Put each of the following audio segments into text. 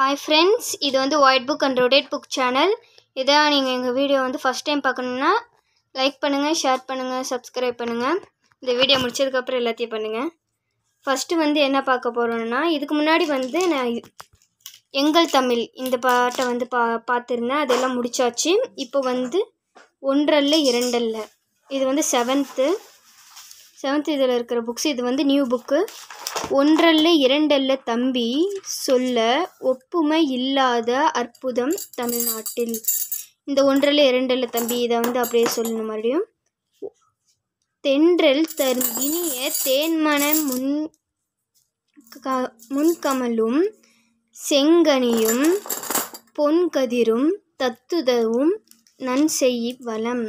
Hi friends இது வந்து white book and rotate book channel இதான் நீங்கள் எங்கள் வீடியோ வந்து ஃபஸ்ட் டைம் பார்க்கணுன்னா லைக் பண்ணுங்கள் ஷேர் பண்ணுங்கள் சப்ஸ்கிரைப் பண்ணுங்கள் இந்த வீடியோ முடிச்சதுக்கப்புறம் எல்லாத்தையும் பண்ணுங்கள் ஃபஸ்ட்டு வந்து என்ன பார்க்க போகிறோன்னா இதுக்கு முன்னாடி வந்து நான் எங்கள் தமிழ் இந்த பாட்டை வந்து பா பார்த்துருந்தேன் அதெல்லாம் முடித்தாச்சு இப்போ வந்து ஒன்றல்ல இரண்டல்ல இது வந்து செவன்த்து செவன்த் இதில் இருக்கிற புக்ஸ் இது வந்து நியூ புக்கு ஒன்றல்ல இரண்டல்ல தம்பி சொல்ல ஒப்புமை இல்லாத அற்புதம் தமிழ்நாட்டில் இந்த ஒன்றல்ல இரண்டல்ல தம்பி இதை வந்து அப்படியே சொல்லணும் மறுபடியும் தென்றல் தன் இனிய தேன்மன முன் க முன்கமலும் செங்கனியும் பொன்கதிரும் தத்துதவும் நன் வளம்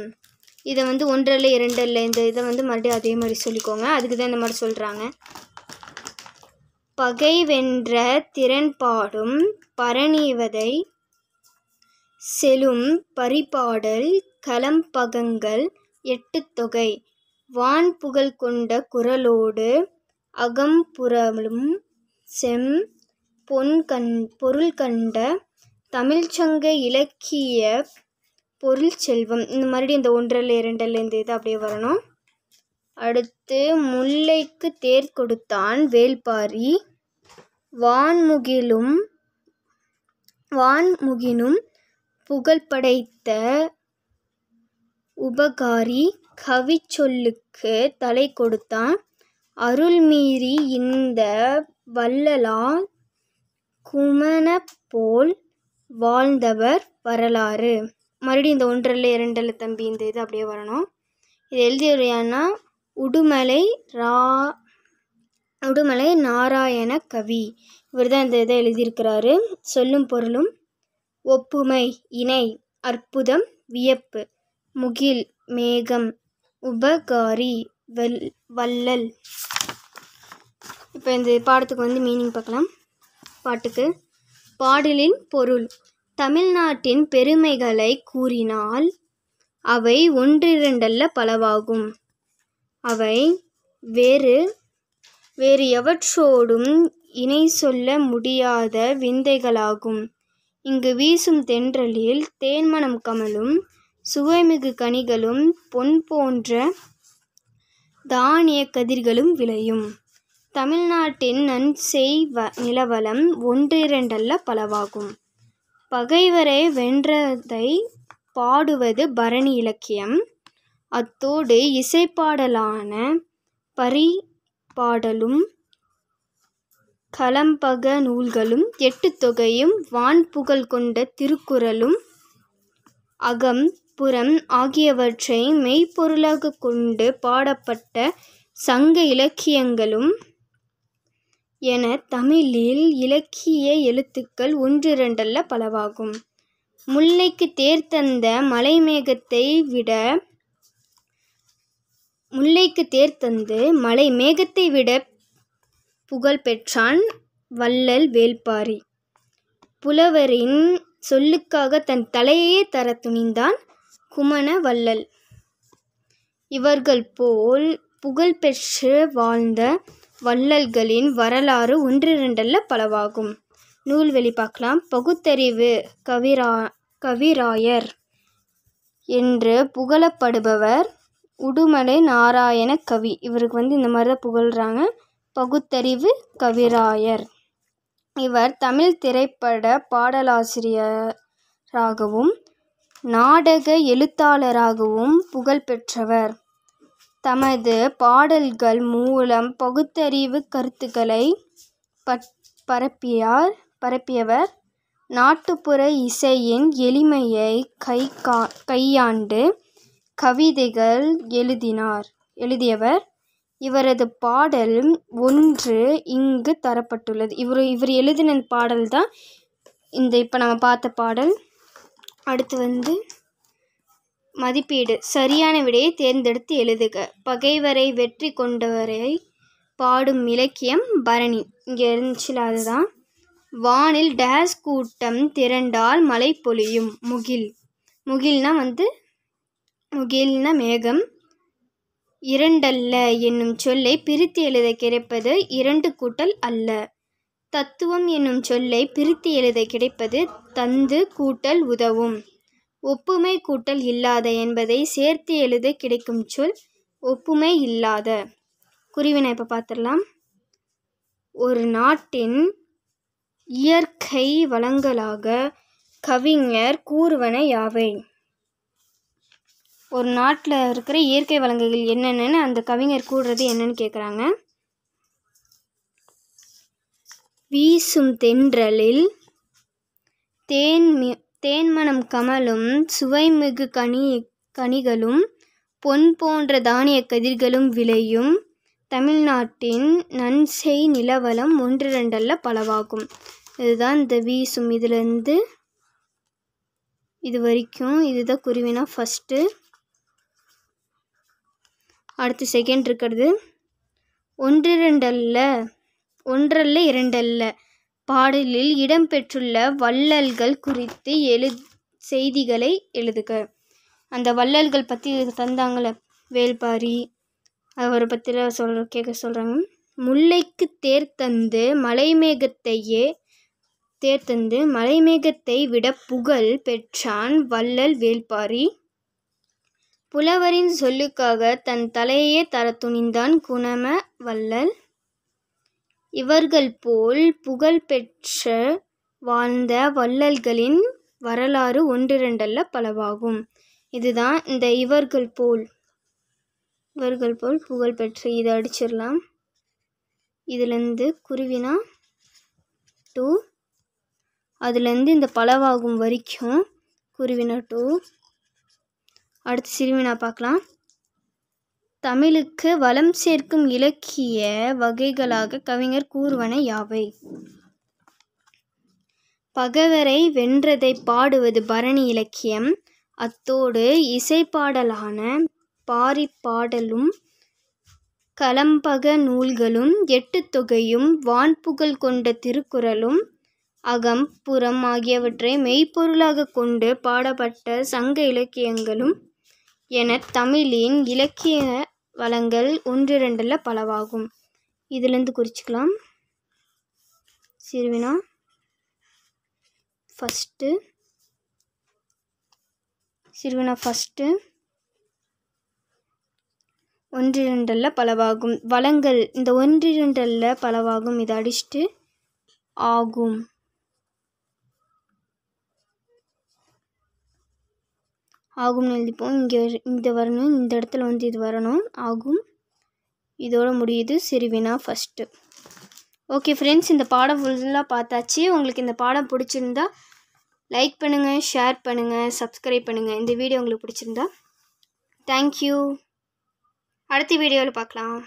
இதை வந்து ஒன்றில் இல்லை இந்த இதை வந்து மறுபடியும் அதே மாதிரி சொல்லிக்கோங்க அதுக்கு தான் இந்த மாதிரி சொல்கிறாங்க பகை வென்ற திறன்பாடும் பரணிவதை செலும் பரிபாடல் கலம்பகங்கள் எட்டு தொகை வான் புகழ் கொண்ட குரலோடு அகம்புறலும் செம் பொன் கண் பொருள் கண்ட தமிழ்ச்சங்க இலக்கிய பொருள் செல்வம் இந்த மாதிரி இந்த ஒன்றில் இரண்டில் இந்த இது அப்படியே வரணும் அடுத்து முல்லைக்கு தேர் கொடுத்தான் வேல்பாரி வான்முகிலும் வான்முகினும் புகழ்படைத்த உபகாரி கவி சொல்லுக்கு தலை கொடுத்தான் அருள்மீறி இந்த வல்லலா குமண போல் வாழ்ந்தவர் வரலாறு மறுபடியும் இந்த ஒன்றில் இரண்டில் தம்பி இந்த இது அப்படியே வரணும் இது எழுதியன்னா உடுமலை ரா உடுமலை நாராயண கவி இவர் தான் இந்த இதை எழுதியிருக்கிறாரு சொல்லும் பொருளும் ஒப்புமை இணை அற்புதம் வியப்பு முகில் மேகம் உபகாரி வெல் வள்ளல் இப்போ இந்த பாடத்துக்கு வந்து மீனிங் பார்க்கலாம் பாட்டுக்கு பாடலின் பொருள் தமிழ்நாட்டின் பெருமைகளை கூறினால் அவை ஒன்றிரண்டல்ல பலவாகும் அவை வேறு வேறு எவற்றோடும் இணை சொல்ல முடியாத விந்தைகளாகும் இங்கு வீசும் தென்றலில் தேன்மணம் கமலும் சுவைமிகு கனிகளும் பொன் போன்ற தானிய கதிர்களும் விளையும் தமிழ்நாட்டின் நன்செய் நிலவளம் ஒன்றிரண்டல்ல பலவாகும் பகைவரை வென்றதை பாடுவது பரணி இலக்கியம் அத்தோடு இசைப்பாடலான பரி பாடலும் கலம்பக நூல்களும் எட்டுத்தொகையும் வான்புகழ் கொண்ட திருக்குறளும் அகம் புறம் ஆகியவற்றை மெய்ப்பொருளாக கொண்டு பாடப்பட்ட சங்க இலக்கியங்களும் என தமிழில் இலக்கிய எழுத்துக்கள் ஒன்றிரண்டல்ல பலவாகும். முல்லைக்கு தேர் தந்த மலைமேகத்தை விட முல்லைக்கு தேர் தந்து மலை மேகத்தை விட புகழ் பெற்றான் வள்ளல் வேள்பாரி. புலவரின் சொல்லுக்காக தன் தலையே தர துணிந்தான் குமண வள்ளல். இவர்கள் போல் புகழ் பெற்று வாழ்ந்த வள்ளல்களின் வரலாறு ஒன்றிரண்டல்ல பலவாகும் நூல் வெளி பார்க்கலாம் பகுத்தறிவு கவிரா கவிராயர் என்று புகழப்படுபவர் உடுமலை நாராயண கவி இவருக்கு வந்து இந்த மாதிரி தான் புகழ்கிறாங்க பகுத்தறிவு கவிராயர் இவர் தமிழ் திரைப்பட பாடலாசிரியராகவும் நாடக எழுத்தாளராகவும் புகழ் பெற்றவர் தமது பாடல்கள் மூலம் பகுத்தறிவுக் கருத்துக்களை பட் பரப்பியார் பரப்பியவர் நாட்டுப்புற இசையின் எளிமையை கை கையாண்டு கவிதைகள் எழுதினார் எழுதியவர் இவரது பாடல் ஒன்று இங்கு தரப்பட்டுள்ளது இவர் இவர் எழுதின பாடல் தான் இந்த இப்போ நம்ம பார்த்த பாடல் அடுத்து வந்து மதிப்பீடு சரியான விடையை தேர்ந்தெடுத்து எழுதுக பகைவரை வெற்றி கொண்டவரை பாடும் இலக்கியம் பரணி இங்கே இருந்துச்சுல அதுதான் வானில் டேஸ் கூட்டம் திரண்டால் மழை பொழியும் முகில் முகில்னா வந்து முகில்னா மேகம் இரண்டல்ல என்னும் சொல்லை பிரித்து எழுத கிடைப்பது இரண்டு கூட்டல் அல்ல தத்துவம் என்னும் சொல்லை பிரித்து எழுத கிடைப்பது தந்து கூட்டல் உதவும் ஒப்புமை கூட்டல் இல்லாத என்பதை சேர்த்து எழுத கிடைக்கும் சொல் ஒப்புமை இல்லாத குறிவினை இப்போ பார்த்துடலாம் ஒரு நாட்டின் இயற்கை வளங்களாக கவிஞர் கூறுவன யாவை ஒரு நாட்டில் இருக்கிற இயற்கை வளங்கள் என்னென்னு அந்த கவிஞர் கூடுறது என்னன்னு கேட்குறாங்க வீசும் தென்றலில் தேன் தேன்மணம் கமலும் சுவைமிகு கனி கனிகளும் பொன் போன்ற தானிய கதிர்களும் விளையும் தமிழ்நாட்டின் நன்செய் நிலவளம் ஒன்று ரெண்டல்ல பலவாகும் இதுதான் இந்த வீசும் இதுலேருந்து இது வரைக்கும் இதுதான் குருவினா ஃபஸ்ட்டு அடுத்து செகண்ட் இருக்கிறது ஒன்று ரெண்டல்ல ஒன்றல்ல இரண்டல்ல பாடலில் இடம்பெற்றுள்ள வள்ளல்கள் குறித்து எழு செய்திகளை எழுதுக அந்த வள்ளல்கள் பற்றி தந்தாங்களே வேல்பாரி அவரை பற்றிலாம் சொல்ற கேட்க சொல்கிறாங்க முல்லைக்கு தேர் தந்து மலைமேகத்தையே தேர் தந்து மலைமேகத்தை விட புகழ் பெற்றான் வள்ளல் வேல்பாரி புலவரின் சொல்லுக்காக தன் தலையே தர துணிந்தான் குணம வள்ளல் இவர்கள் போல் புகழ் பெற்ற வாழ்ந்த வள்ளல்களின் வரலாறு ஒன்றிரண்டல்ல பலவாகும் இதுதான் இந்த இவர்கள் போல் இவர்கள் போல் புகழ் பெற்று இதை அடிச்சிடலாம் இதுலேருந்து குருவினா டூ அதுலேருந்து இந்த பலவாகும் வரைக்கும் குருவினா டூ அடுத்து சிறுவினா பார்க்கலாம் தமிழுக்கு வளம் சேர்க்கும் இலக்கிய வகைகளாக கவிஞர் கூறுவன யாவை பகைவரை வென்றதை பாடுவது பரணி இலக்கியம் அத்தோடு இசைப்பாடலான பாரிப்பாடலும் கலம்பக நூல்களும் எட்டு தொகையும் வான்புகழ் கொண்ட திருக்குறளும் அகம் புறம் ஆகியவற்றை மெய்ப்பொருளாக கொண்டு பாடப்பட்ட சங்க இலக்கியங்களும் என தமிழின் இலக்கிய வளங்கள் ஒன்று ரெண்டில் பலவாகும் இதுலேருந்து குறிச்சிக்கலாம் சிறுவினா ஃபஸ்ட்டு சிறுவினா ஃபஸ்ட்டு ஒன்றிரண்டல்ல பலவாகும் வளங்கள் இந்த ஒன்று ஒன்றிரண்டல்ல பலவாகும் இதை அடிச்சுட்டு ஆகும் ஆகும்னு எழுதிப்போம் இங்கே இந்த வரணும் இந்த இடத்துல வந்து இது வரணும் ஆகும் இதோட முடியுது சிறுவினா ஃபஸ்ட்டு ஓகே ஃப்ரெண்ட்ஸ் இந்த பாடம் ஃபுல்லாக பார்த்தாச்சு உங்களுக்கு இந்த பாடம் பிடிச்சிருந்தா லைக் பண்ணுங்கள் ஷேர் பண்ணுங்கள் சப்ஸ்கிரைப் பண்ணுங்கள் இந்த வீடியோ உங்களுக்கு பிடிச்சிருந்தா தேங்க்யூ அடுத்த வீடியோவில் பார்க்கலாம்